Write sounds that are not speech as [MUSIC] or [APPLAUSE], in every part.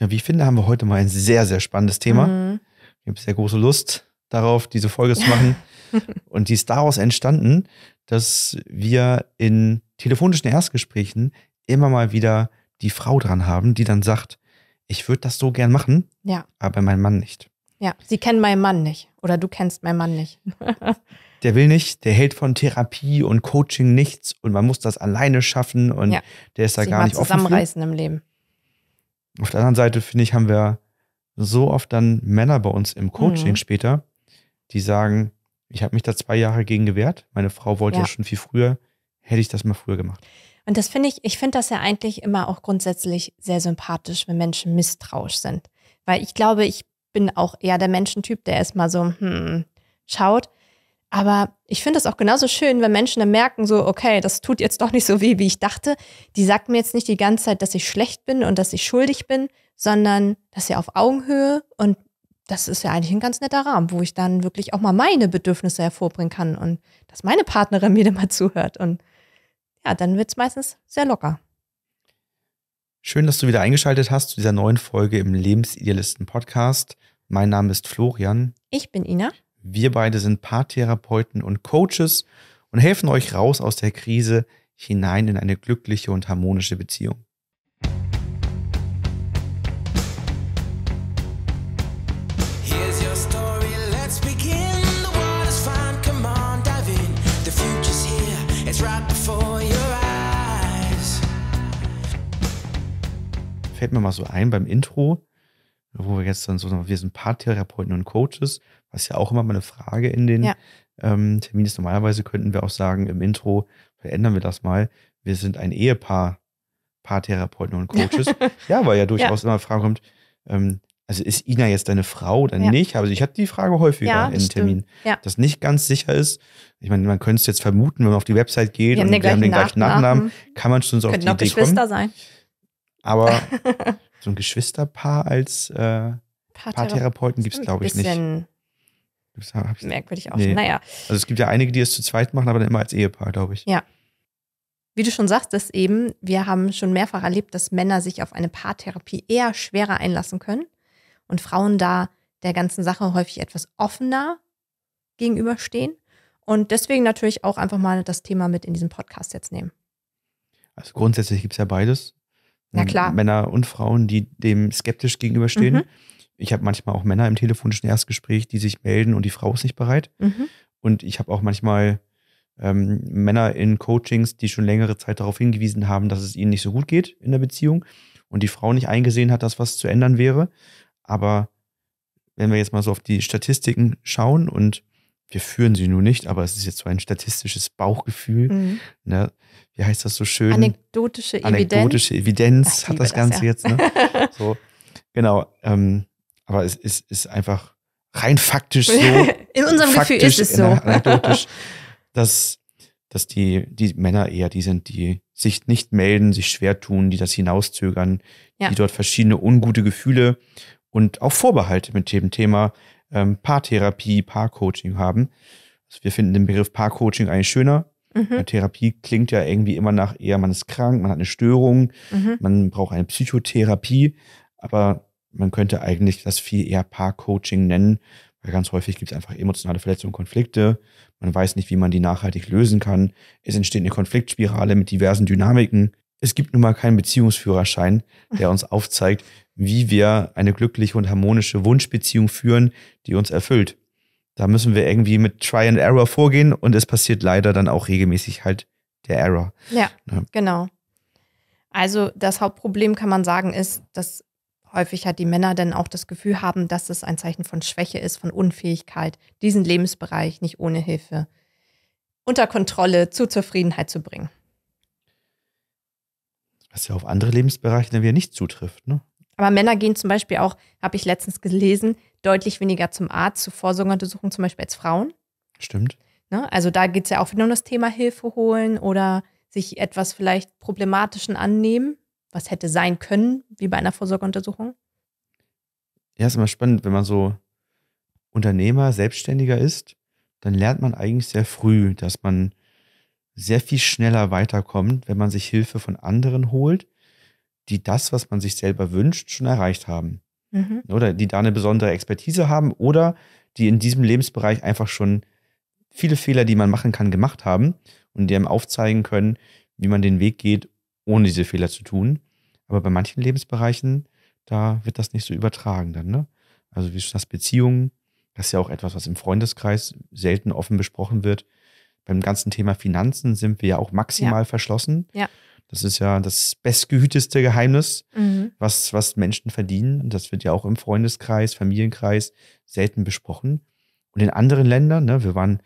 Ja, wie ich finde, haben wir heute mal ein sehr, sehr spannendes Thema. Mhm. Ich habe sehr große Lust darauf, diese Folge zu machen. [LAUGHS] Und die ist daraus entstanden, dass wir in telefonischen Erstgesprächen immer mal wieder die Frau dran haben, die dann sagt, ich würde das so gern machen, ja. aber mein Mann nicht. Ja, sie kennen meinen Mann nicht oder du kennst meinen Mann nicht. [LAUGHS] der will nicht, der hält von Therapie und Coaching nichts und man muss das alleine schaffen und ja. der ist da sie gar nicht offen. Zusammenreißen im Leben. Auf der anderen Seite, finde ich, haben wir so oft dann Männer bei uns im Coaching mhm. später, die sagen, ich habe mich da zwei Jahre gegen gewehrt. Meine Frau wollte ja. ja schon viel früher. Hätte ich das mal früher gemacht. Und das finde ich, ich finde das ja eigentlich immer auch grundsätzlich sehr sympathisch, wenn Menschen misstrauisch sind. Weil ich glaube, ich bin auch eher der Menschentyp, der erstmal so hm, schaut. Aber ich finde es auch genauso schön, wenn Menschen dann merken, so, okay, das tut jetzt doch nicht so weh, wie ich dachte. Die sagt mir jetzt nicht die ganze Zeit, dass ich schlecht bin und dass ich schuldig bin, sondern das ist ja auf Augenhöhe und das ist ja eigentlich ein ganz netter Rahmen, wo ich dann wirklich auch mal meine Bedürfnisse hervorbringen kann und dass meine Partnerin [LAUGHS] mir dann mal zuhört. Und ja, dann wird es meistens sehr locker. Schön, dass du wieder eingeschaltet hast zu dieser neuen Folge im Lebensidealisten Podcast. Mein Name ist Florian. Ich bin Ina. Wir beide sind Paartherapeuten und Coaches und helfen euch raus aus der Krise hinein in eine glückliche und harmonische Beziehung. Fällt mir mal so ein beim Intro, wo wir jetzt dann so, wir sind Paartherapeuten und Coaches, ist ja auch immer mal eine Frage in den ja. ähm, Terminen Normalerweise könnten wir auch sagen im Intro, verändern wir das mal, wir sind ein Ehepaar, Paartherapeuten und Coaches. [LAUGHS] ja, weil ja durchaus ja. immer Fragen kommt, ähm, also ist Ina jetzt deine Frau oder ja. nicht? Also ich hatte die Frage häufiger ja, in Terminen, ja. dass nicht ganz sicher ist. Ich meine, man könnte es jetzt vermuten, wenn man auf die Website geht wir und wir haben den gleichen Nachnamen, kann man schon so auf die Idee Geschwister kommen. sein. Aber [LAUGHS] so ein Geschwisterpaar als äh, Paartherapeuten gibt es, glaube ich, nicht. Merkwürdig auch. Nee. Naja. Also es gibt ja einige, die es zu zweit machen, aber dann immer als Ehepaar, glaube ich. Ja. Wie du schon sagtest eben, wir haben schon mehrfach erlebt, dass Männer sich auf eine Paartherapie eher schwerer einlassen können und Frauen da der ganzen Sache häufig etwas offener gegenüberstehen. Und deswegen natürlich auch einfach mal das Thema mit in diesem Podcast jetzt nehmen. Also grundsätzlich gibt es ja beides. Na klar. Männer und Frauen, die dem skeptisch gegenüberstehen. Mhm. Ich habe manchmal auch Männer im telefonischen Erstgespräch, die sich melden und die Frau ist nicht bereit. Mhm. Und ich habe auch manchmal ähm, Männer in Coachings, die schon längere Zeit darauf hingewiesen haben, dass es ihnen nicht so gut geht in der Beziehung und die Frau nicht eingesehen hat, dass was zu ändern wäre. Aber wenn wir jetzt mal so auf die Statistiken schauen und wir führen sie nur nicht, aber es ist jetzt so ein statistisches Bauchgefühl. Mhm. Ne? Wie heißt das so schön? Anekdotische Evidenz. Anekdotische Evidenz Ach, hat das Ganze ja. jetzt. Ne? [LAUGHS] So, genau. Ähm, aber es ist, ist einfach rein faktisch so. [LAUGHS] in unserem Gefühl ist es so. Anekdotisch, [LAUGHS] dass, dass die, die Männer eher die sind, die sich nicht melden, sich schwer tun, die das hinauszögern, ja. die dort verschiedene ungute Gefühle und auch Vorbehalte mit dem Thema ähm, Paartherapie, Paarcoaching haben. Also wir finden den Begriff Paarcoaching eigentlich schöner. Mhm. Therapie klingt ja irgendwie immer nach eher, man ist krank, man hat eine Störung, mhm. man braucht eine Psychotherapie. Aber man könnte eigentlich das viel eher Paar-Coaching nennen, weil ganz häufig gibt es einfach emotionale Verletzungen, Konflikte. Man weiß nicht, wie man die nachhaltig lösen kann. Es entsteht eine Konfliktspirale mit diversen Dynamiken. Es gibt nun mal keinen Beziehungsführerschein, der uns aufzeigt, wie wir eine glückliche und harmonische Wunschbeziehung führen, die uns erfüllt. Da müssen wir irgendwie mit Try and Error vorgehen und es passiert leider dann auch regelmäßig halt der Error. Ja, ja. genau. Also das Hauptproblem kann man sagen ist, dass häufig hat die Männer dann auch das Gefühl haben, dass es ein Zeichen von Schwäche ist, von Unfähigkeit, diesen Lebensbereich nicht ohne Hilfe unter Kontrolle zu Zufriedenheit zu bringen. Was ja auf andere Lebensbereiche dann wieder nicht zutrifft. Ne? Aber Männer gehen zum Beispiel auch, habe ich letztens gelesen, deutlich weniger zum Arzt, zu Vorsorgeuntersuchungen zum Beispiel als Frauen. Stimmt. Ne? Also da geht es ja auch wieder um das Thema Hilfe holen oder sich etwas vielleicht Problematischen annehmen was hätte sein können, wie bei einer Vorsorgeuntersuchung? Ja, ist immer spannend, wenn man so Unternehmer, Selbstständiger ist, dann lernt man eigentlich sehr früh, dass man sehr viel schneller weiterkommt, wenn man sich Hilfe von anderen holt, die das, was man sich selber wünscht, schon erreicht haben. Mhm. Oder die da eine besondere Expertise haben oder die in diesem Lebensbereich einfach schon viele Fehler, die man machen kann, gemacht haben und die einem aufzeigen können, wie man den Weg geht, ohne diese Fehler zu tun. Aber bei manchen Lebensbereichen, da wird das nicht so übertragen dann. Ne? Also wie ist das Beziehungen, das ist ja auch etwas, was im Freundeskreis selten offen besprochen wird. Beim ganzen Thema Finanzen sind wir ja auch maximal ja. verschlossen. Ja. Das ist ja das bestgehüteste Geheimnis, mhm. was, was Menschen verdienen. Das wird ja auch im Freundeskreis, Familienkreis selten besprochen. Und in anderen Ländern, ne, wir waren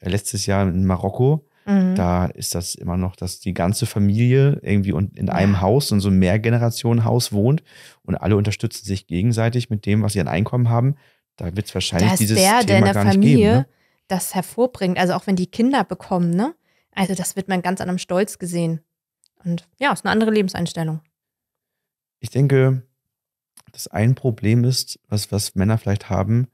äh, letztes Jahr in Marokko, Mhm. Da ist das immer noch, dass die ganze Familie irgendwie in einem ja. Haus, und so ein Mehrgenerationenhaus wohnt und alle unterstützen sich gegenseitig mit dem, was sie an Einkommen haben. Da wird es wahrscheinlich da ist dieses der, Thema der in der Familie geben, ne? das hervorbringt, also auch wenn die Kinder bekommen, ne? Also das wird man ganz an einem Stolz gesehen. Und ja, ist eine andere Lebenseinstellung. Ich denke, das ein Problem ist, was, was Männer vielleicht haben,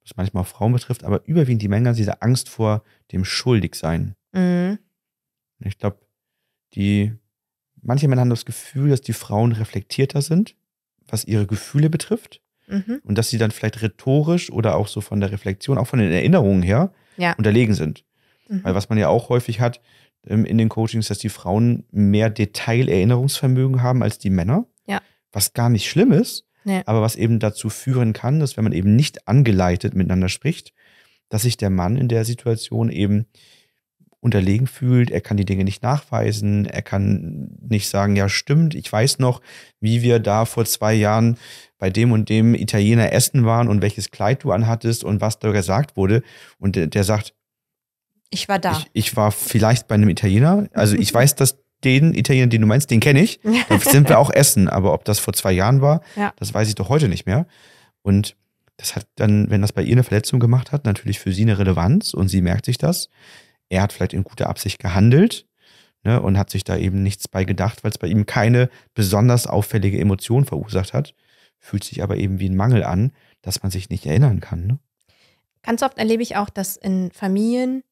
was manchmal auch Frauen betrifft, aber überwiegend die Männer, diese Angst vor dem Schuldigsein. Mhm. Ich glaube, die manche Männer haben das Gefühl, dass die Frauen reflektierter sind, was ihre Gefühle betrifft. Mhm. Und dass sie dann vielleicht rhetorisch oder auch so von der Reflexion, auch von den Erinnerungen her, ja. unterlegen sind. Mhm. Weil was man ja auch häufig hat ähm, in den Coachings, dass die Frauen mehr Detailerinnerungsvermögen haben als die Männer. Ja. Was gar nicht schlimm ist, ja. aber was eben dazu führen kann, dass wenn man eben nicht angeleitet miteinander spricht, dass sich der Mann in der Situation eben unterlegen fühlt, er kann die Dinge nicht nachweisen, er kann nicht sagen, ja stimmt, ich weiß noch, wie wir da vor zwei Jahren bei dem und dem Italiener essen waren und welches Kleid du anhattest und was da gesagt wurde. Und der, der sagt, ich war da. Ich, ich, war vielleicht bei einem Italiener. Also ich weiß, dass den Italiener, den du meinst, den kenne ich. [LAUGHS] Da sind wir auch essen. Aber ob das vor zwei Jahren war, ja. das weiß ich doch heute nicht mehr. Und das hat dann, wenn das bei ihr eine Verletzung gemacht hat, natürlich für sie eine Relevanz und sie merkt sich das er hat vielleicht in guter Absicht gehandelt ne, und hat sich da eben nichts bei gedacht, weil es bei ihm keine besonders auffällige Emotion verursacht hat, fühlt sich aber eben wie ein Mangel an, dass man sich nicht erinnern kann. Ne? Ganz oft erlebe ich auch, dass in Familien,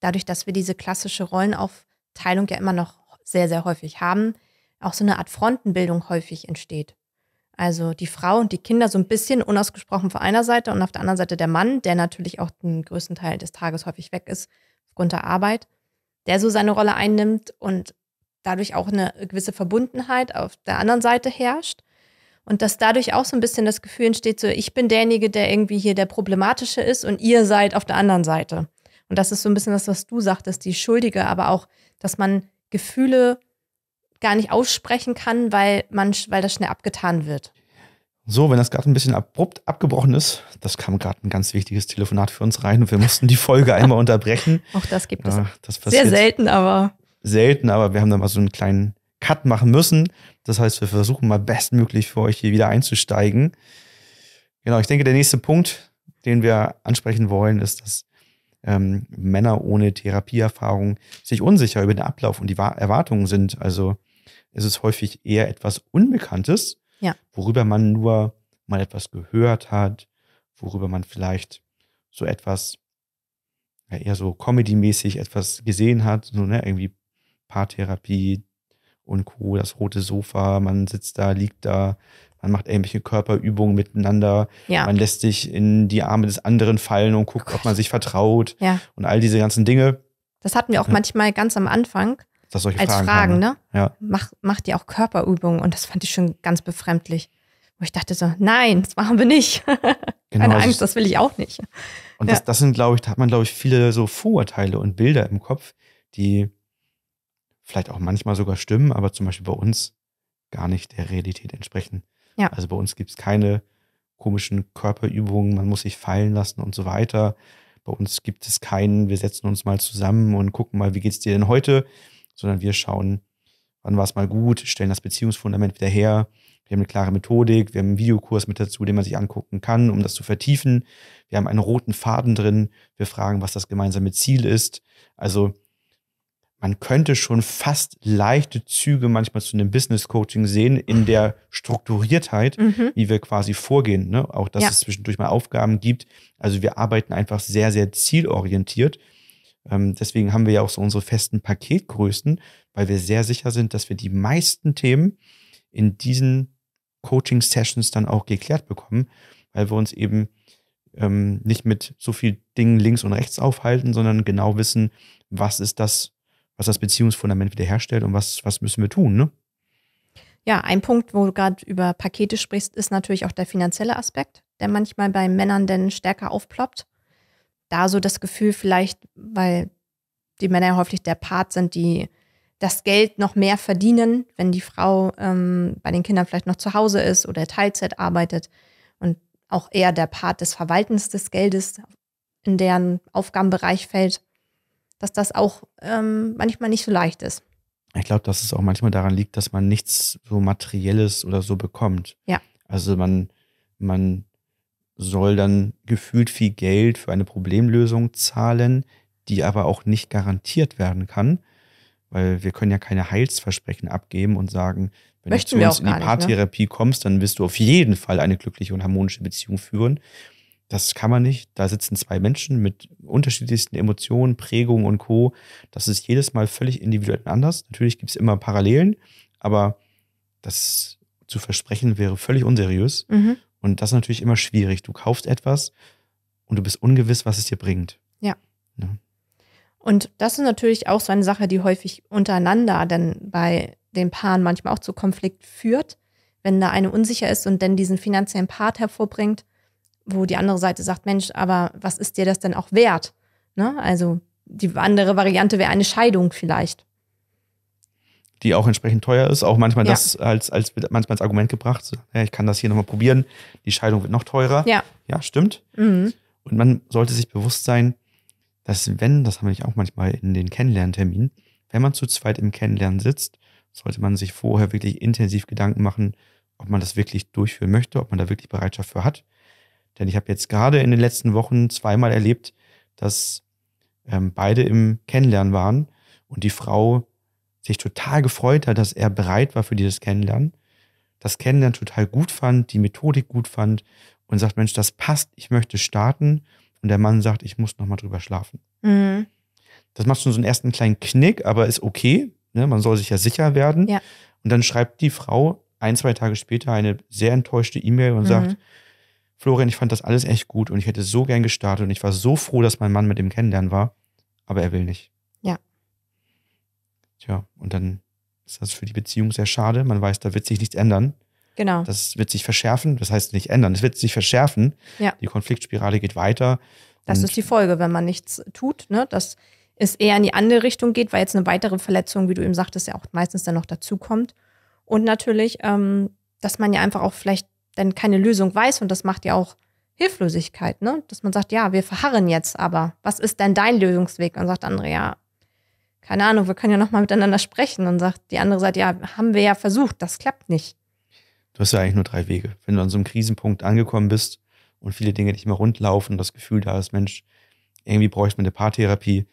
dadurch, dass wir diese klassische Rollenaufteilung ja immer noch sehr, sehr häufig haben, auch so eine Art Frontenbildung häufig entsteht. Also die Frau und die Kinder so ein bisschen unausgesprochen von einer Seite und auf der anderen Seite der Mann, der natürlich auch den größten Teil des Tages häufig weg ist, aufgrund der Arbeit, der so seine Rolle einnimmt und dadurch auch eine gewisse Verbundenheit auf der anderen Seite herrscht. Und dass dadurch auch so ein bisschen das Gefühl entsteht, so ich bin derjenige, der irgendwie hier der Problematische ist und ihr seid auf der anderen Seite. Und das ist so ein bisschen das, was du sagtest, die Schuldige, aber auch, dass man Gefühle gar nicht aussprechen kann, weil man, weil das schnell abgetan wird. So, wenn das gerade ein bisschen abrupt abgebrochen ist, das kam gerade ein ganz wichtiges Telefonat für uns rein und wir mussten die Folge [LAUGHS] einmal unterbrechen. Auch das gibt ja, es. Ah, sehr selten, aber. Selten, aber wir haben da mal so einen kleinen Cut machen müssen. Das heißt, wir versuchen mal bestmöglich für euch hier wieder einzusteigen. Genau, ich denke, der nächste Punkt, den wir ansprechen wollen, ist, dass ähm, Männer ohne Therapieerfahrung sich unsicher über den Ablauf und die Erwartungen sind. Also es ist häufig eher etwas Unbekanntes ja. worüber man nur mal etwas gehört hat, worüber man vielleicht so etwas ja, eher so comedy-mäßig etwas gesehen hat, so ne, irgendwie Paartherapie und Co., das rote Sofa, man sitzt da, liegt da, man macht irgendwelche Körperübungen miteinander, ja. man lässt sich in die Arme des anderen fallen und guckt, oh ob man sich vertraut ja. und all diese ganzen Dinge. Das hatten wir auch manchmal ganz am Anfang, dass solche als Fragen, Fragen ne? Ja. Mach, macht ihr auch Körperübungen? Und das fand ich schon ganz befremdlich. Wo ich dachte so, nein, das machen wir nicht. [LAUGHS] Genau, Keine Angst, das will ich auch nicht. Und ja. das, das sind, glaube ich, da hat man, glaube ich, viele so Vorurteile und Bilder im Kopf, die vielleicht auch manchmal sogar stimmen, aber zum Beispiel bei uns gar nicht der Realität entsprechen. Ja. Also bei uns gibt es keine komischen Körperübungen, man muss sich fallen lassen und so weiter. Bei uns gibt es keinen, wir setzen uns mal zusammen und gucken mal, wie geht es dir denn heute? sondern wir schauen, wann war es mal gut, stellen das Beziehungsfundament wieder her. Wir haben eine klare Methodik, wir haben einen Videokurs mit dazu, den man sich angucken kann, um das zu vertiefen. Wir haben einen roten Faden drin. Wir fragen, was das gemeinsame Ziel ist. Also man könnte schon fast leichte Züge manchmal zu einem Business Coaching sehen in mhm. der Strukturiertheit, mhm. wie wir quasi vorgehen. Ne? Auch dass ja. es zwischendurch mal Aufgaben gibt. Also wir arbeiten einfach sehr, sehr zielorientiert. Ähm, deswegen haben wir ja auch so unsere festen Paketgrößen, weil wir sehr sicher sind, dass wir die meisten Themen in diesen Coaching-Sessions dann auch geklärt bekommen, weil wir uns eben ähm, nicht mit so viel Dingen links und rechts aufhalten, sondern genau wissen, was ist das, was das Beziehungsfundament wiederherstellt und was, was müssen wir tun, ne? Ja, ein Punkt, wo du gerade über Pakete sprichst, ist natürlich auch der finanzielle Aspekt, der manchmal bei Männern denn stärker aufploppt da so das Gefühl vielleicht, weil die Männer ja häufig der Part sind, die das Geld noch mehr verdienen, wenn die Frau ähm, bei den Kindern vielleicht noch zu Hause ist oder Teilzeit arbeitet und auch eher der Part des Verwaltens des Geldes in deren Aufgabenbereich fällt, dass das auch ähm, manchmal nicht so leicht ist. Ich glaube, dass es auch manchmal daran liegt, dass man nichts so Materielles oder so bekommt. Ja. Also man, man soll dann gefühlt viel Geld für eine Problemlösung zahlen, die aber auch nicht garantiert werden kann, weil wir können ja keine Heilsversprechen abgeben und sagen, wenn Möchten du zu uns in die ne? Paartherapie ne? kommst, dann wirst du auf jeden Fall eine glückliche und harmonische Beziehung führen. Das kann man nicht. Da sitzen zwei Menschen mit unterschiedlichsten Emotionen, Prägungen und Co. Das ist jedes Mal völlig individuell anders. Natürlich gibt es immer Parallelen, aber das zu versprechen wäre völlig unseriös. Mhm. Und das ist natürlich immer schwierig. Du kaufst etwas und du bist ungewiss, was es dir bringt. Ja. ja. Ne? Und das ist natürlich auch so eine Sache, die häufig untereinander dann bei den Paaren manchmal auch zu Konflikt führt, wenn da eine unsicher ist und dann diesen finanziellen Part hervorbringt, wo die andere Seite sagt, Mensch, aber was ist dir das denn auch wert? Ne? Also die andere Variante wäre eine Scheidung vielleicht die auch entsprechend teuer ist. Auch manchmal ja. das als, als, manchmal als Argument gebracht, ja, ich kann das hier nochmal probieren, die Scheidung wird noch teurer. Ja. Ja, stimmt. Mhm. Und man sollte sich bewusst sein, dass wenn, das haben wir auch manchmal in den Kennenlernterminen, wenn man zu zweit im Kennenlernen sitzt, sollte man sich vorher wirklich intensiv Gedanken machen, ob man das wirklich durchführen möchte, ob man da wirklich Bereitschaft für hat. Denn ich habe jetzt gerade in den letzten Wochen zweimal erlebt, dass ähm, beide im Kennenlernen waren und die Frau sich total gefreut hat, dass er bereit war für dieses Kennenlernen, das Kennenlernen total gut fand, die Methodik gut fand und sagt, Mensch, das passt, ich möchte starten. Und der Mann sagt, ich muss nochmal drüber schlafen. Mhm. Das macht schon so einen ersten kleinen Knick, aber ist okay. Ne? Man soll sich ja sicher werden. Ja. Und dann schreibt die Frau ein, zwei Tage später eine sehr enttäuschte E-Mail und mhm. sagt, Florian, ich fand das alles echt gut und ich hätte so gern gestartet und ich war so froh, dass mein Mann mit dem Kennenlernen war, aber er will nicht. Tja, und dann ist das für die Beziehung sehr schade. Man weiß, da wird sich nichts ändern. Genau. Das wird sich verschärfen. Das heißt nicht ändern. Es wird sich verschärfen. Ja. Die Konfliktspirale geht weiter. Das ist die Folge, wenn man nichts tut, ne? dass es eher in die andere Richtung geht, weil jetzt eine weitere Verletzung, wie du eben sagtest, ja auch meistens dann noch dazukommt. Und natürlich, ähm, dass man ja einfach auch vielleicht dann keine Lösung weiß und das macht ja auch Hilflosigkeit, ne? dass man sagt, ja, wir verharren jetzt, aber was ist denn dein Lösungsweg? Und sagt Andrea, keine Ahnung, wir können ja nochmal miteinander sprechen. Und sagt die andere sagt, ja, haben wir ja versucht, das klappt nicht. Du hast ja eigentlich nur drei Wege. Wenn du an so einem Krisenpunkt angekommen bist und viele Dinge nicht mehr rundlaufen, das Gefühl da ist, Mensch, irgendwie bräuchte man eine Paartherapie,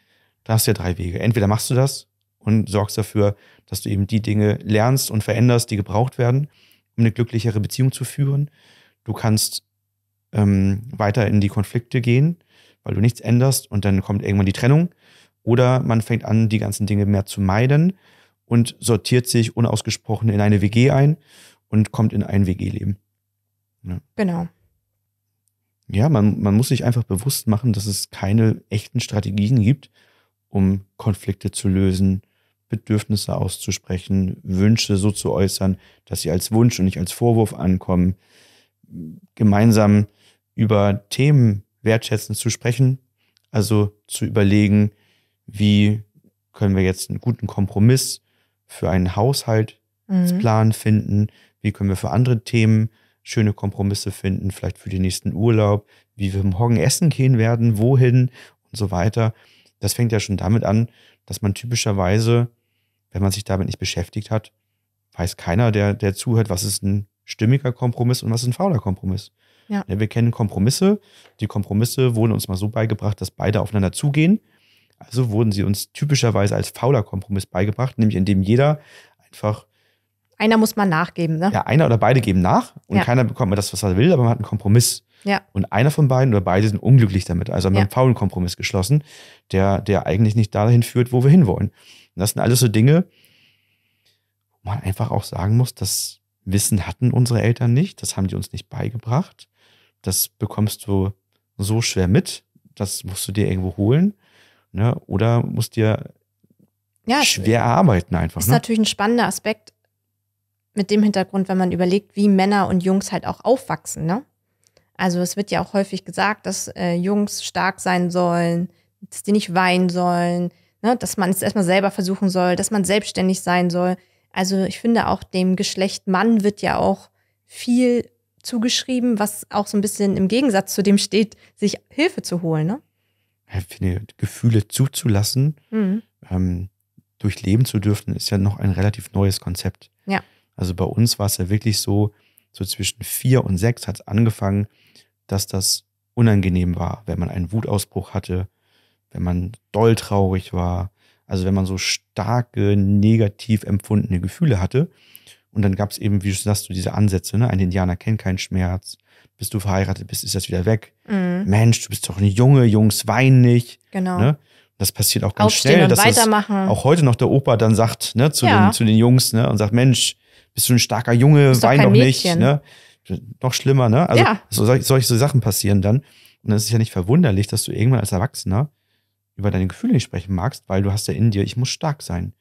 da hast du ja drei Wege. Entweder machst du das und sorgst dafür, dass du eben die Dinge lernst und veränderst, die gebraucht werden, um eine glücklichere Beziehung zu führen. Du kannst ähm, weiter in die Konflikte gehen, weil du nichts änderst und dann kommt irgendwann die Trennung oder man fängt an, die ganzen Dinge mehr zu meiden und sortiert sich unausgesprochen in eine WG ein und kommt in ein WG-Leben. Ja. Genau. Ja, man, man muss sich einfach bewusst machen, dass es keine echten Strategien gibt, um Konflikte zu lösen, Bedürfnisse auszusprechen, Wünsche so zu äußern, dass sie als Wunsch und nicht als Vorwurf ankommen, gemeinsam über Themen wertschätzend zu sprechen, also zu überlegen, wie können wir jetzt einen guten Kompromiss für einen Haushaltsplan mhm. finden, wie können wir für andere Themen schöne Kompromisse finden, vielleicht für den nächsten Urlaub, wie wir morgen essen gehen werden, wohin und so weiter. Das fängt ja schon damit an, dass man typischerweise, wenn man sich damit nicht beschäftigt hat, weiß keiner, der, der zuhört, was ist ein stimmiger Kompromiss und was ist ein fauler Kompromiss. Ja. Ja, wir kennen Kompromisse. Die Kompromisse wurden uns mal so beigebracht, dass beide aufeinander zugehen. Also wurden sie uns typischerweise als fauler Kompromiss beigebracht, nämlich indem jeder einfach. Einer muss mal nachgeben, ne? Ja, einer oder beide geben nach und ja. keiner bekommt mehr das, was er will, aber man hat einen Kompromiss. Ja. Und einer von beiden oder beide sind unglücklich damit. Also haben wir ja. einen faulen Kompromiss geschlossen, der, der eigentlich nicht dahin führt, wo wir hinwollen. Und das sind alles so Dinge, wo man einfach auch sagen muss, das Wissen hatten unsere Eltern nicht, das haben die uns nicht beigebracht. Das bekommst du so schwer mit, das musst du dir irgendwo holen ne? oder musst dir ja, schwer erarbeiten einfach. Ist ne? natürlich ein spannender Aspekt mit dem Hintergrund, wenn man überlegt, wie Männer und Jungs halt auch aufwachsen. Ne? Also es wird ja auch häufig gesagt, dass äh, Jungs stark sein sollen, dass die nicht weinen sollen, ne? dass man es erstmal selber versuchen soll, dass man selbstständig sein soll. Also ich finde auch dem Geschlecht Mann wird ja auch viel zugeschrieben, was auch so ein bisschen im Gegensatz zu dem steht, sich Hilfe zu holen. Ne? finde, Gefühle zuzulassen, mhm. ähm, durchleben zu dürfen, ist ja noch ein relativ neues Konzept. Ja. Also bei uns war es ja wirklich so, so zwischen vier und sechs hat es angefangen, dass das unangenehm war, wenn man einen Wutausbruch hatte, wenn man doll traurig war, also wenn man so starke, negativ empfundene Gefühle hatte. Und dann gab es eben, wie du sagst, du diese Ansätze, ne? ein Indianer kennt keinen Schmerz, bist du verheiratet bist, ist das wieder weg. Mhm. Mensch, du bist doch ein Junge, Jungs weinen nicht. Genau. Ne? Das passiert auch ganz Aufstehen schnell, dass weitermachen. Das auch heute noch der Opa dann sagt ne, zu, ja. den, zu den Jungs ne, und sagt, Mensch, bist du ein starker Junge, doch wein doch, nicht. Ne? Noch schlimmer, ne? Also ja. so, solche Sachen passieren dann. Und es ist ja nicht verwunderlich, dass du irgendwann als Erwachsener über deine Gefühle nicht sprechen magst, weil du hast ja in dir, ich muss stark sein.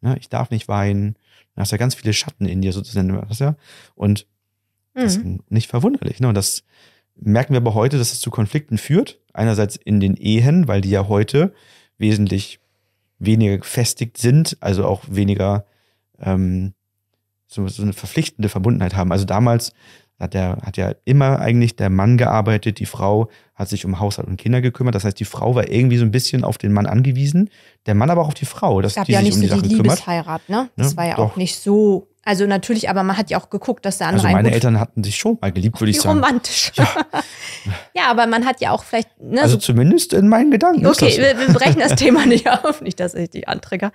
Ne? Ich darf nicht weinen, Du hast ja ganz viele Schatten in dir sozusagen. Ja? Und mhm. das ist nicht verwunderlich. Ne? Und das merken wir aber heute, dass es das zu Konflikten führt. Einerseits in den Ehen, weil die ja heute wesentlich weniger gefestigt sind, also auch weniger ähm, so, so eine verpflichtende Verbundenheit haben. Also damals hat, der, hat ja immer eigentlich der Mann gearbeitet, die Frau hat sich um Haushalt und Kinder gekümmert. Das heißt, die Frau war irgendwie so ein bisschen auf den Mann angewiesen, der Mann aber auch auf die Frau, dass es gab die ja sich nicht um die so die Sachen kümmert. Liebesheirat, ne? Das ne? war ja Doch. auch nicht so also natürlich, aber man hat ja auch geguckt, dass der andere. Also meine Eltern hatten sich schon mal geliebt, würde ich sagen. Romantisch. Ja. [LAUGHS] ja. aber man hat ja auch vielleicht. Ne, also so zumindest in meinen Gedanken. Okay, so. wir, wir, brechen das [LAUGHS] Thema nicht auf, nicht, dass ich dich anträge.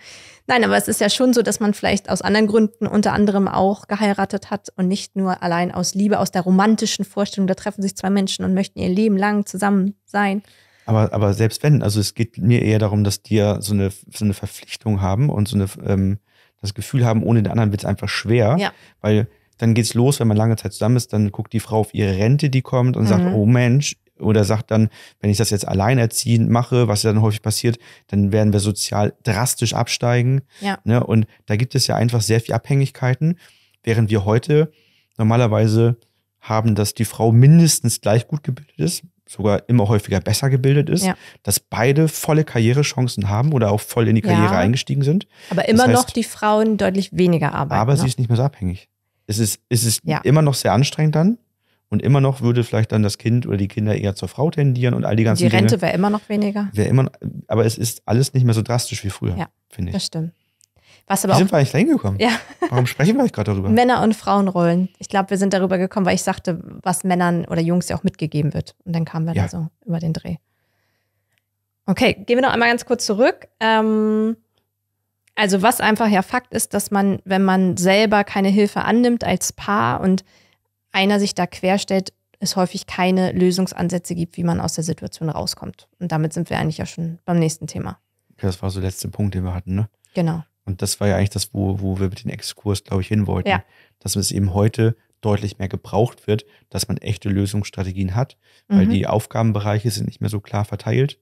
Nein, aber es ist ja schon so, dass man vielleicht aus anderen Gründen unter anderem auch geheiratet hat und nicht nur allein aus Liebe, aus der romantischen Vorstellung, da treffen sich zwei Menschen und möchten ihr Leben lang zusammen sein. Aber, aber selbst wenn, also es geht mir eher darum, dass die ja so eine, so eine Verpflichtung haben und so eine. Ähm, das Gefühl haben, ohne den anderen wird es einfach schwer. Ja. Weil dann geht's los, wenn man lange Zeit zusammen ist, dann guckt die Frau auf ihre Rente, die kommt und mhm. sagt, oh Mensch, oder sagt dann, wenn ich das jetzt alleinerziehend mache, was ja dann häufig passiert, dann werden wir sozial drastisch absteigen. Ja. Ne? Und da gibt es ja einfach sehr viel Abhängigkeiten, während wir heute normalerweise haben, dass die Frau mindestens gleich gut gebildet ist, sogar immer häufiger besser gebildet ist, ja. dass beide volle Karrierechancen haben oder auch voll in die Karriere ja. eingestiegen sind. Aber immer das heißt, noch die Frauen deutlich weniger arbeiten. Aber noch. sie ne? ist nicht mehr so abhängig. Es ist, es ist ja. immer noch sehr anstrengend dann. Und immer noch würde vielleicht dann das Kind oder die Kinder eher zur Frau tendieren und all die ganzen Dinge. Die Rente wäre immer noch weniger. Wär immer, aber es ist alles nicht mehr so drastisch wie früher, finde ich. Das stimmt. Was aber Wie sind wir eigentlich da hingekommen? Ja. Warum sprechen wir eigentlich gerade darüber? Männer- und Frauenrollen. Ich glaube, wir sind darüber gekommen, weil ich sagte, was Männern oder Jungs ja auch mitgegeben wird. Und dann kamen wir ja. da so über den Dreh. Okay, gehen wir noch einmal ganz kurz zurück. Ähm, also was einfach ja Fakt ist, dass man, wenn man selber keine Hilfe annimmt als Paar und einer sich da querstellt, es häufig keine Lösungsansätze gibt, wie man aus der Situation rauskommt. Und damit sind wir eigentlich ja schon beim nächsten Thema. Okay, das war so der letzte Punkt, den wir hatten, ne? Genau. Und das war ja eigentlich das, wo, wo wir mit dem Exkurs, glaube ich, hin wollten. Ja. Dass es eben heute deutlich mehr gebraucht wird, dass man echte Lösungsstrategien hat, weil mhm. die Aufgabenbereiche sind nicht mehr so klar verteilt.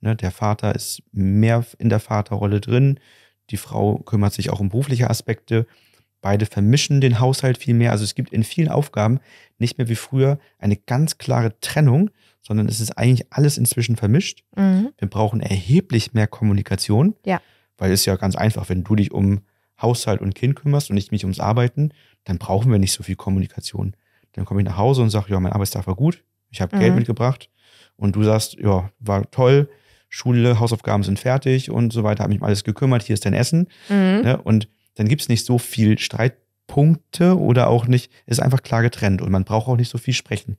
Ne, der Vater ist mehr in der Vaterrolle drin, die Frau kümmert sich auch um berufliche Aspekte. Beide vermischen den Haushalt viel mehr. Also es gibt in vielen Aufgaben nicht mehr wie früher eine ganz klare Trennung, sondern es ist eigentlich alles inzwischen vermischt. Mhm. Wir brauchen erheblich mehr Kommunikation. Ja. Weil es ist ja ganz einfach, wenn du dich um Haushalt und Kind kümmerst und ich mich ums Arbeiten, dann brauchen wir nicht so viel Kommunikation. Dann komme ich nach Hause und sage, ja, mein Arbeitstag war gut, ich habe mhm. Geld mitgebracht. Und du sagst, ja, war toll, Schule, Hausaufgaben sind fertig und so weiter, habe mich um alles gekümmert, hier ist dein Essen. Mhm. Ne? Und dann gibt es nicht so viel Streitpunkte oder auch nicht, ist einfach klar getrennt und man braucht auch nicht so viel sprechen.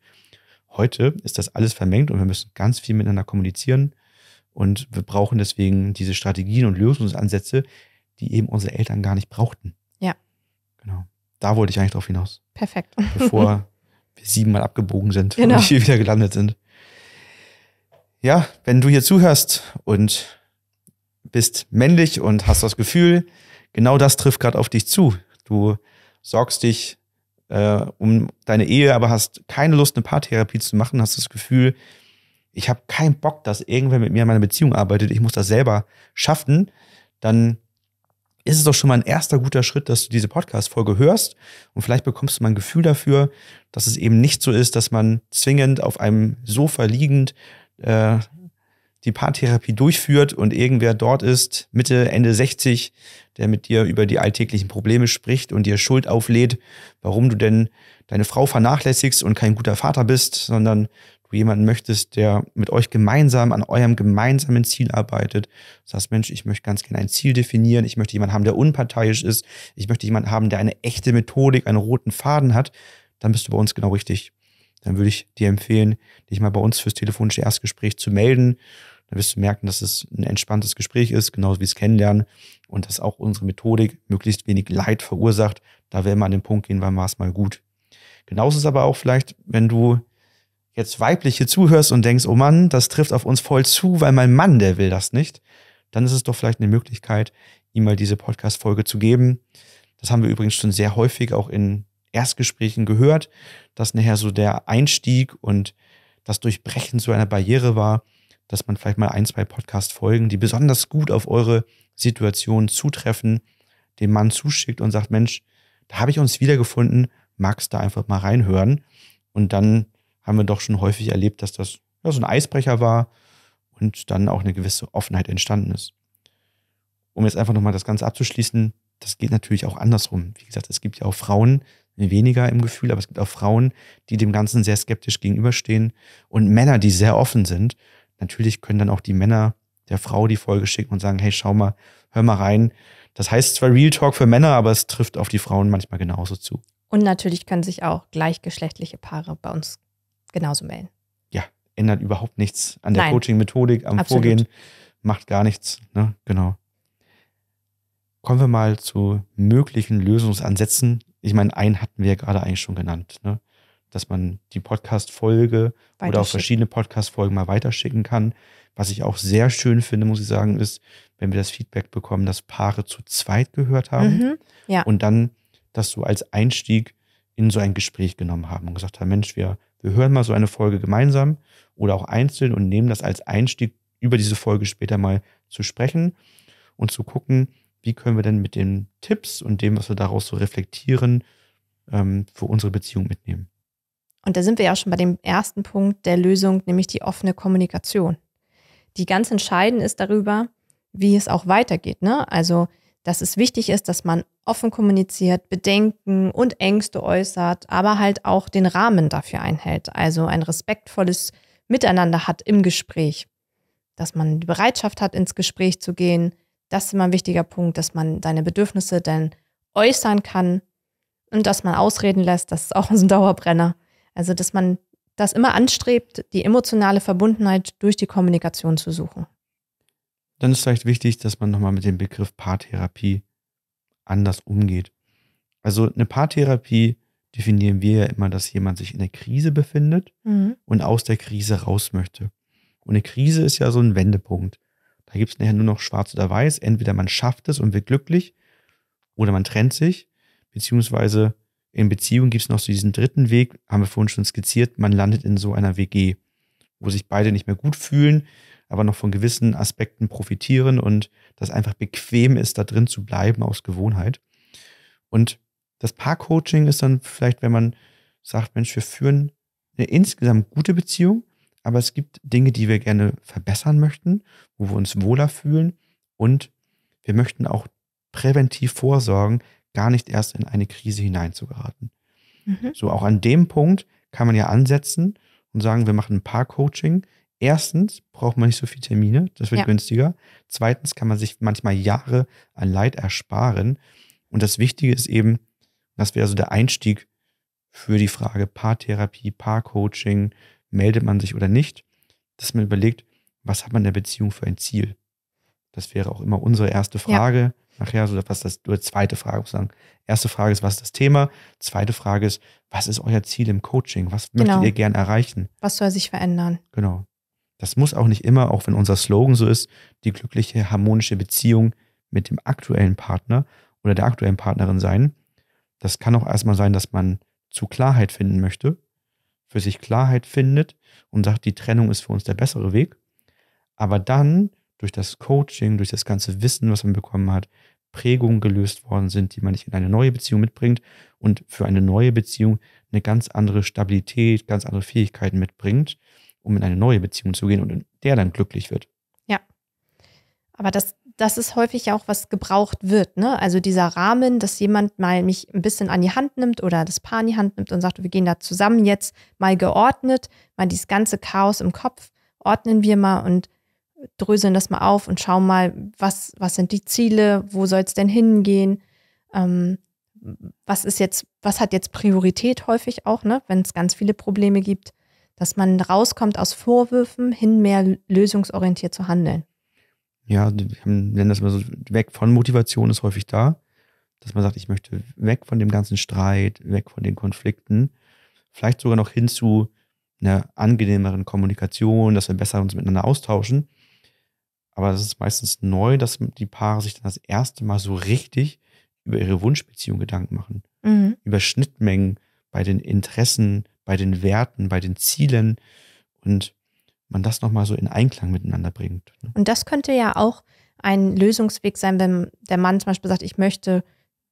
Heute ist das alles vermengt und wir müssen ganz viel miteinander kommunizieren und wir brauchen deswegen diese Strategien und Lösungsansätze, die eben unsere Eltern gar nicht brauchten. Ja. Genau. Da wollte ich eigentlich drauf hinaus. Perfekt. Bevor [LAUGHS] wir siebenmal abgebogen sind genau. und hier wieder gelandet sind. Ja, wenn du hier zuhörst und bist männlich und hast das Gefühl, genau das trifft gerade auf dich zu. Du sorgst dich äh, um deine Ehe, aber hast keine Lust, eine Paartherapie zu machen, hast das Gefühl, ich habe keinen Bock, dass irgendwer mit mir in meiner Beziehung arbeitet, ich muss das selber schaffen, dann ist es doch schon mal ein erster guter Schritt, dass du diese Podcast-Folge hörst und vielleicht bekommst du mal ein Gefühl dafür, dass es eben nicht so ist, dass man zwingend auf einem Sofa liegend äh, die Paartherapie durchführt und irgendwer dort ist, Mitte, Ende 60, der mit dir über die alltäglichen Probleme spricht und dir Schuld auflädt, warum du denn deine Frau vernachlässigst und kein guter Vater bist, sondern jemanden möchtest, der mit euch gemeinsam an eurem gemeinsamen Ziel arbeitet, du sagst, Mensch, ich möchte ganz gerne ein Ziel definieren, ich möchte jemanden haben, der unparteiisch ist, ich möchte jemanden haben, der eine echte Methodik, einen roten Faden hat, dann bist du bei uns genau richtig. Dann würde ich dir empfehlen, dich mal bei uns fürs telefonische Erstgespräch zu melden. Dann wirst du merken, dass es ein entspanntes Gespräch ist, genauso wie es kennenlernen und dass auch unsere Methodik möglichst wenig Leid verursacht. Da werden wir an den Punkt gehen, wann war es mal gut. Genauso ist es aber auch vielleicht, wenn du jetzt weiblich hier zuhörst und denkst, oh Mann, das trifft auf uns voll zu, weil mein Mann, der will das nicht, dann ist es doch vielleicht eine Möglichkeit, ihm mal diese Podcast-Folge zu geben. Das haben wir übrigens schon sehr häufig auch in Erstgesprächen gehört, dass nachher so der Einstieg und das Durchbrechen zu einer Barriere war, dass man vielleicht mal ein, zwei Podcast-Folgen, die besonders gut auf eure Situation zutreffen, dem Mann zuschickt und sagt, Mensch, da habe ich uns wiedergefunden, magst da einfach mal reinhören. Und dann haben wir doch schon häufig erlebt, dass das ja, so ein Eisbrecher war und dann auch eine gewisse Offenheit entstanden ist. Um jetzt einfach nochmal das Ganze abzuschließen, das geht natürlich auch andersrum. Wie gesagt, es gibt ja auch Frauen, weniger im Gefühl, aber es gibt auch Frauen, die dem Ganzen sehr skeptisch gegenüberstehen und Männer, die sehr offen sind. Natürlich können dann auch die Männer der Frau die Folge schicken und sagen, hey, schau mal, hör mal rein. Das heißt zwar Real Talk für Männer, aber es trifft auf die Frauen manchmal genauso zu. Und natürlich können sich auch gleichgeschlechtliche Paare bei uns genauso melden. Ja, ändert überhaupt nichts an der Coaching-Methodik, am absolut. Vorgehen, macht gar nichts. Ne? Genau. Kommen wir mal zu möglichen Lösungsansätzen. Ich meine, einen hatten wir ja gerade eigentlich schon genannt, ne? dass man die Podcast-Folge oder auch verschiedene Podcast-Folgen mal weiterschicken kann. Was ich auch sehr schön finde, muss ich sagen, ist, wenn wir das Feedback bekommen, dass Paare zu zweit gehört haben mhm, ja. und dann das so als Einstieg in so ein Gespräch genommen haben und gesagt haben, Mensch, wir wir hören mal so eine Folge gemeinsam oder auch einzeln und nehmen das als Einstieg, über diese Folge später mal zu sprechen und zu gucken, wie können wir denn mit den Tipps und dem, was wir daraus so reflektieren, ähm, für unsere Beziehung mitnehmen. Und da sind wir ja schon bei dem ersten Punkt der Lösung, nämlich die offene Kommunikation. Die ganz entscheidend ist darüber, wie es auch weitergeht. Ne? Also, dass es wichtig ist, dass man offen kommuniziert, Bedenken und Ängste äußert, aber halt auch den Rahmen dafür einhält. Also ein respektvolles Miteinander hat im Gespräch. Dass man die Bereitschaft hat, ins Gespräch zu gehen. Das ist immer ein wichtiger Punkt, dass man deine Bedürfnisse denn äußern kann und dass man ausreden lässt. Das ist auch ein [LAUGHS] Dauerbrenner. Also, dass man das immer anstrebt, die emotionale Verbundenheit durch die Kommunikation zu suchen. Dann ist vielleicht wichtig, dass man nochmal mit dem Begriff Paartherapie anders umgeht. Also eine Paartherapie definieren wir ja immer, dass jemand sich in der Krise befindet mhm. und aus der Krise raus möchte. Und eine Krise ist ja so ein Wendepunkt. Da gibt es nachher nur noch schwarz oder weiß. Entweder man schafft es und wird glücklich oder man trennt sich, beziehungsweise in Beziehung gibt es noch so diesen dritten Weg, haben wir vorhin schon skizziert, man landet in so einer WG, wo sich beide nicht mehr gut fühlen, aber noch von gewissen Aspekten profitieren und das einfach bequem ist, da drin zu bleiben aus Gewohnheit. Und das Paar-Coaching ist dann vielleicht, wenn man sagt, Mensch, wir führen eine insgesamt gute Beziehung, aber es gibt Dinge, die wir gerne verbessern möchten, wo wir uns wohler fühlen und wir möchten auch präventiv vorsorgen, gar nicht erst in eine Krise hineinzugeraten. Mhm. So auch an dem Punkt kann man ja ansetzen und sagen, wir machen ein Paar-Coaching, Erstens braucht man nicht so viele Termine, das wird ja. günstiger. Zweitens kann man sich manchmal Jahre an Leid ersparen. Und das Wichtige ist eben, das wäre so also der Einstieg für die Frage Paartherapie, Paarcoaching, meldet man sich oder nicht, dass man überlegt, was hat man in der Beziehung für ein Ziel? Das wäre auch immer unsere erste Frage. Ja. Nachher, so was das, oder zweite Frage, muss ich sagen. Erste Frage ist, was ist das Thema? Zweite Frage ist, was ist euer Ziel im Coaching? Was genau. möchtet ihr gern erreichen? Was soll sich verändern? Genau. Das muss auch nicht immer, auch wenn unser Slogan so ist, die glückliche, harmonische Beziehung mit dem aktuellen Partner oder der aktuellen Partnerin sein. Das kann auch erstmal sein, dass man zu Klarheit finden möchte, für sich Klarheit findet und sagt, die Trennung ist für uns der bessere Weg. Aber dann durch das Coaching, durch das ganze Wissen, was man bekommen hat, Prägungen gelöst worden sind, die man nicht in eine neue Beziehung mitbringt und für eine neue Beziehung eine ganz andere Stabilität, ganz andere Fähigkeiten mitbringt um in eine neue Beziehung zu gehen und in der dann glücklich wird. Ja. Aber das, das ist häufig auch, was gebraucht wird. Ne? Also dieser Rahmen, dass jemand mal mich ein bisschen an die Hand nimmt oder das Paar an die Hand nimmt und sagt, wir gehen da zusammen jetzt mal geordnet, mal dieses ganze Chaos im Kopf ordnen wir mal und dröseln das mal auf und schauen mal, was, was sind die Ziele, wo soll es denn hingehen, ähm, was ist jetzt, was hat jetzt Priorität häufig auch, ne, wenn es ganz viele Probleme gibt dass man rauskommt aus Vorwürfen hin mehr lösungsorientiert zu handeln. Ja, wir nennen das immer so, weg von Motivation ist häufig da, dass man sagt, ich möchte weg von dem ganzen Streit, weg von den Konflikten, vielleicht sogar noch hin zu einer angenehmeren Kommunikation, dass wir besser uns miteinander austauschen. Aber das ist meistens neu, dass die Paare sich dann das erste Mal so richtig über ihre Wunschbeziehung Gedanken machen. Mhm. Über Schnittmengen bei den Interessen, bei den Werten, bei den Zielen und man das nochmal so in Einklang miteinander bringt. Ne? Und das könnte ja auch ein Lösungsweg sein, wenn der Mann zum Beispiel sagt, ich möchte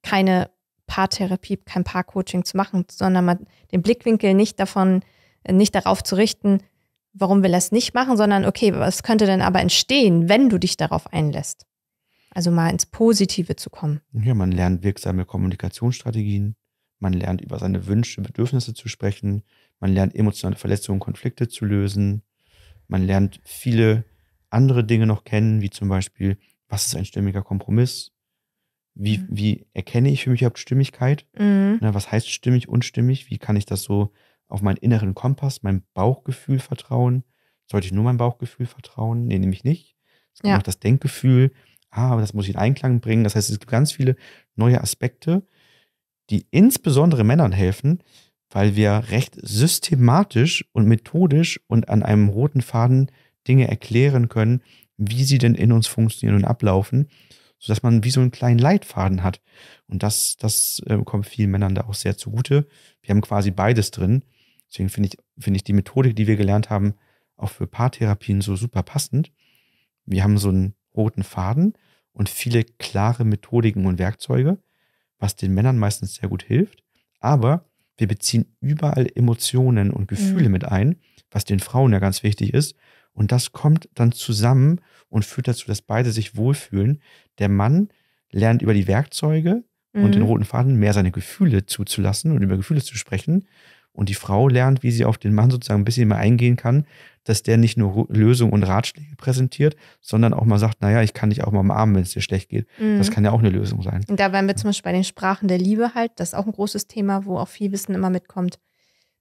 keine Paartherapie, kein Paarcoaching zu machen, sondern man den Blickwinkel nicht davon, äh, nicht darauf zu richten, warum will er es nicht machen, sondern okay, was könnte denn aber entstehen, wenn du dich darauf einlässt? Also mal ins Positive zu kommen. Ja, man lernt wirksame Kommunikationsstrategien, man lernt über seine Wünsche, Bedürfnisse zu sprechen. Man lernt emotionale Verletzungen, Konflikte zu lösen. Man lernt viele andere Dinge noch kennen, wie zum Beispiel, was ist ein stimmiger Kompromiss? Wie, mhm. wie erkenne ich für mich überhaupt Stimmigkeit? Mhm. Na, ne, was heißt stimmig, unstimmig? Wie kann ich das so auf meinen inneren Kompass, mein Bauchgefühl vertrauen? Sollte ich nur meinem Bauchgefühl vertrauen? Nee, nämlich nicht. Es gibt ja. noch genau das Denkgefühl. Ah, aber das muss ich in Einklang bringen. Das heißt, es gibt ganz viele neue Aspekte, die insbesondere Männern helfen, weil wir recht systematisch und methodisch und an einem roten Faden Dinge erklären können, wie sie denn in uns funktionieren und ablaufen, sodass man wie so einen kleinen Leitfaden hat. Und das, das äh, kommt vielen Männern da auch sehr zugute. Wir haben quasi beides drin. Deswegen finde ich, finde ich die Methodik, die wir gelernt haben, auch für Paartherapien so super passend. Wir haben so einen roten Faden und viele klare Methodiken und Werkzeuge was den Männern meistens sehr gut hilft. Aber wir beziehen überall Emotionen und Gefühle mhm. mit ein, was den Frauen ja ganz wichtig ist. Und das kommt dann zusammen und führt dazu, dass beide sich wohlfühlen. Der Mann lernt über die Werkzeuge mhm. und den mhm. roten Faden mehr seine Gefühle zuzulassen und über Gefühle zu sprechen. Und die Frau lernt, wie sie auf den Mann sozusagen ein bisschen mehr eingehen kann, dass der nicht nur Lösungen und Ratschläge präsentiert, sondern auch mal sagt, naja, ich kann dich auch mal umarmen, wenn es dir schlecht geht. Mhm. Das kann ja auch eine Lösung sein. Und da wären wir zum Beispiel bei den Sprachen der Liebe halt, das ist auch ein großes Thema, wo auch viel Wissen immer mitkommt.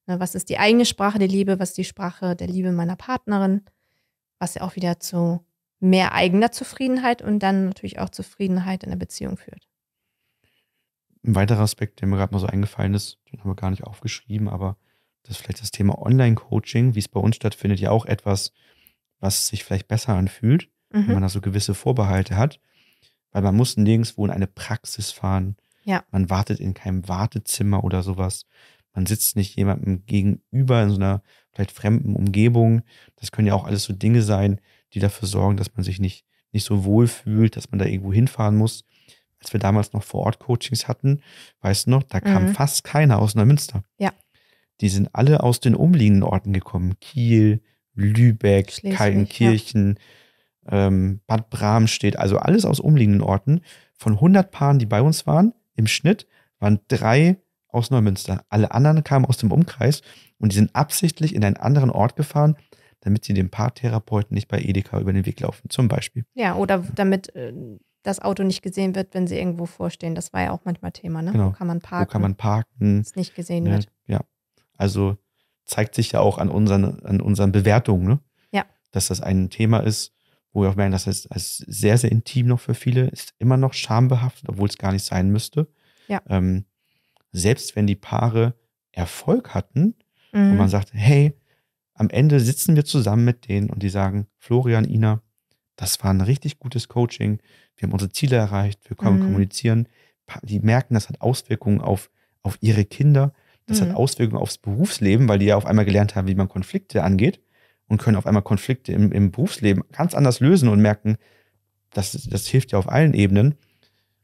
Was ist die eigene Sprache der Liebe? Was ist die Sprache der Liebe meiner Partnerin? Was ja auch wieder zu mehr eigener Zufriedenheit und dann natürlich auch Zufriedenheit in der Beziehung führt. Ein weiterer Aspekt, der mir gerade mal so eingefallen ist, den haben wir gar nicht aufgeschrieben, aber dass vielleicht das Thema Online-Coaching, wie es bei uns stattfindet, ja auch etwas, was sich vielleicht besser anfühlt, mhm. wenn man da so gewisse Vorbehalte hat. Weil man muss nirgendwo in eine Praxis fahren. Ja. Man wartet in keinem Wartezimmer oder sowas. Man sitzt nicht jemandem gegenüber in so einer vielleicht fremden Umgebung. Das können ja auch alles so Dinge sein, die dafür sorgen, dass man sich nicht, nicht so wohl fühlt, dass man da irgendwo hinfahren muss. Als wir damals noch vor Ort Coachings hatten, weißt du noch, da kam mhm. fast keiner aus Neumünster. Ja die sind alle aus den umliegenden Orten gekommen. Kiel, Lübeck, Kaltenkirchen, ja. ähm, Bad Bramstedt, also alles aus umliegenden Orten. Von 100 Paaren, die bei uns waren, im Schnitt waren drei aus Neumünster. Alle anderen kamen aus dem Umkreis und die sind absichtlich in einen anderen Ort gefahren, damit sie dem Paartherapeuten nicht bei Edeka über den Weg laufen, zum Beispiel. Ja, oder damit äh, das Auto nicht gesehen wird, wenn sie irgendwo vorstehen. Das war ja auch manchmal Thema, ne? Genau. Wo kann man parken? Wo kann man parken? Dass nicht gesehen ja, wird. Ja, also zeigt sich ja auch an unseren, an unseren Bewertungen, ne? ja. dass das ein Thema ist, wo wir auch merken, dass es das sehr, sehr intim noch für viele ist, immer noch schambehaftet, obwohl es gar nicht sein müsste. Ja. Ähm, selbst wenn die Paare Erfolg hatten mhm. und man sagt, hey, am Ende sitzen wir zusammen mit denen und die sagen, Florian, Ina, das war ein richtig gutes Coaching, wir haben unsere Ziele erreicht, wir können mhm. kommunizieren. Die merken, das hat Auswirkungen auf, auf ihre Kinder. Das mhm. hat Auswirkungen aufs Berufsleben, weil die ja auf einmal gelernt haben, wie man Konflikte angeht und können auf einmal Konflikte im, im Berufsleben ganz anders lösen und merken, das, das hilft ja auf allen Ebenen.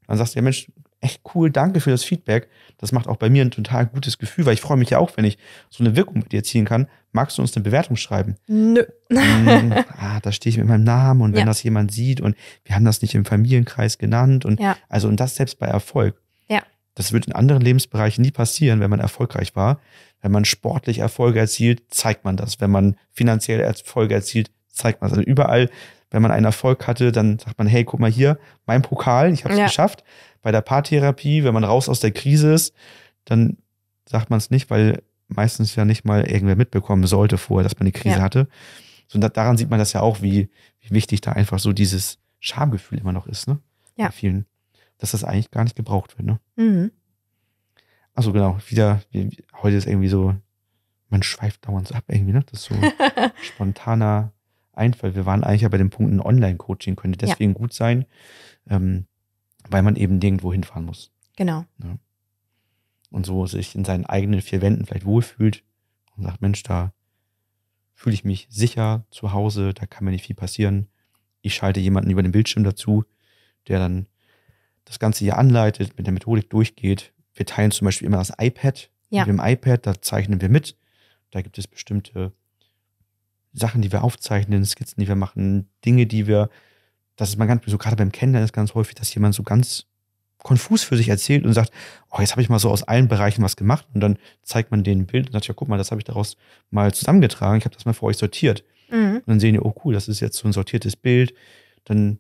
Dann sagst du, ja Mensch, echt cool, danke für das Feedback. Das macht auch bei mir ein total gutes Gefühl, weil ich freue mich ja auch, wenn ich so eine Wirkung mit dir ziehen kann. Magst du uns eine Bewertung schreiben? Nö. Mm, ah, da stehe ich mit meinem Namen und wenn ja. das jemand sieht und wir haben das nicht im Familienkreis genannt und ja. also und das selbst bei Erfolg. Das wird in anderen Lebensbereichen nie passieren, wenn man erfolgreich war. Wenn man sportlich Erfolge erzielt, zeigt man das. Wenn man finanzielle Erfolge erzielt, zeigt man das. Also überall, wenn man einen Erfolg hatte, dann sagt man, hey, guck mal hier, mein Pokal, ich habe es ja. geschafft. Bei der Paartherapie, wenn man raus aus der Krise ist, dann sagt man es nicht, weil meistens ja nicht mal irgendwer mitbekommen sollte vorher, dass man eine Krise ja. hatte. So, daran sieht man das ja auch, wie, wie wichtig da einfach so dieses Schamgefühl immer noch ist, ne? Ja. Bei vielen dass das eigentlich gar nicht gebraucht wird. Ne? Mhm. Also genau, wieder, wie, heute ist irgendwie so, man schweift dauernd so ab irgendwie, ne? Das ist so [LAUGHS] spontaner Einfall. Wir waren eigentlich ja bei dem Punkt, ein Online-Coaching könnte deswegen ja. gut sein, ähm, weil man eben nirgendwo hinfahren muss. Genau. Ne? Und so sich in seinen eigenen vier Wänden vielleicht wohlfühlt und sagt, Mensch, da fühle ich mich sicher zu Hause, da kann mir nicht viel passieren. Ich schalte jemanden über den Bildschirm dazu, der dann das Ganze hier anleitet, mit der Methodik durchgeht. Wir teilen zum Beispiel immer das iPad. Ja. Mit dem iPad, da zeichnen wir mit. Da gibt es bestimmte Sachen, die wir aufzeichnen, Skizzen, die wir machen, Dinge, die wir, das ist man ganz, so gerade beim Kennenlernen ist ganz häufig, dass jemand so ganz konfus für sich erzählt und sagt, oh, jetzt habe ich mal so aus allen Bereichen was gemacht und dann zeigt man denen ein Bild und sagt, ja, guck mal, das habe ich daraus mal zusammengetragen, ich habe das mal für euch sortiert. Mhm. Und dann sehen die, oh cool, das ist jetzt so ein sortiertes Bild. Dann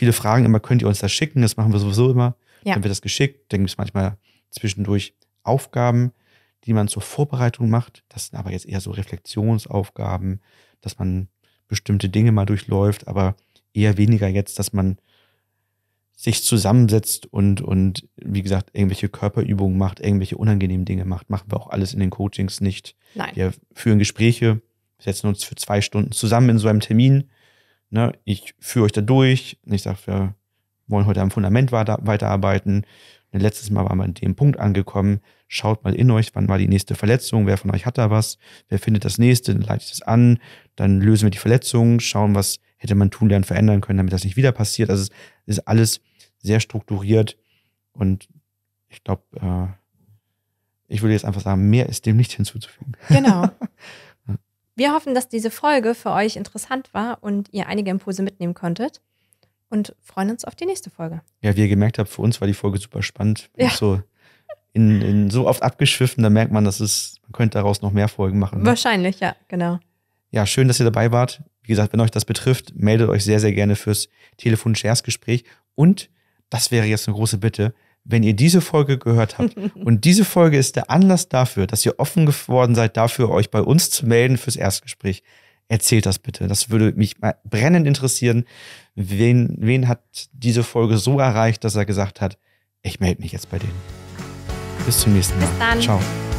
Viele fragen immer, könnt ihr uns das schicken? Das machen wir sowieso immer. Ja. Dann wird das geschickt. Dann gibt es manchmal zwischendurch Aufgaben, die man zur Vorbereitung macht. Das sind aber jetzt eher so Reflexionsaufgaben, dass man bestimmte Dinge mal durchläuft, aber eher weniger jetzt, dass man sich zusammensetzt und, und wie gesagt, irgendwelche Körperübungen macht, irgendwelche unangenehmen Dinge macht. Machen wir auch alles in den Coachings nicht. Nein. Wir führen Gespräche, setzen uns für zwei Stunden zusammen in so einem Termin Ne? Ich führe euch da durch. Ich sage, wir wollen heute am Fundament weiter, weiterarbeiten. Und letztes Mal waren wir an dem Punkt angekommen. Schaut mal in euch, wann war die nächste Verletzung? Wer von euch hat da was? Wer findet das nächste? Dann leite ich das an. Dann lösen wir die Verletzung, schauen, was hätte man tun lernen, verändern können, damit das nicht wieder passiert. Also es ist alles sehr strukturiert und ich glaube, äh, ich würde jetzt einfach sagen, mehr ist dem nicht hinzuzufügen. Genau. [LAUGHS] Wir hoffen, dass diese Folge für euch interessant war und ihr einige Impulse mitnehmen konntet und freuen uns auf die nächste Folge. Ja, wie ihr gemerkt habt, für uns war die Folge super spannend. Ja. So, in, in, so oft abgeschwiffen, da merkt man, dass es, man könnte daraus noch mehr Folgen machen. Ne? Wahrscheinlich, ja, genau. Ja, schön, dass ihr dabei wart. Wie gesagt, wenn euch das betrifft, meldet euch sehr, sehr gerne fürs Telefon-Shares-Gespräch. Und das wäre jetzt eine große Bitte wenn ihr diese Folge gehört habt. [LAUGHS] Und diese Folge ist der Anlass dafür, dass ihr offen geworden seid, dafür euch bei uns zu melden fürs Erstgespräch. Erzählt das bitte. Das würde mich brennend interessieren. Wen, wen hat diese Folge so erreicht, dass er gesagt hat, ich melde mich jetzt bei denen. Bis zum nächsten Mal. Bis dann. Ciao.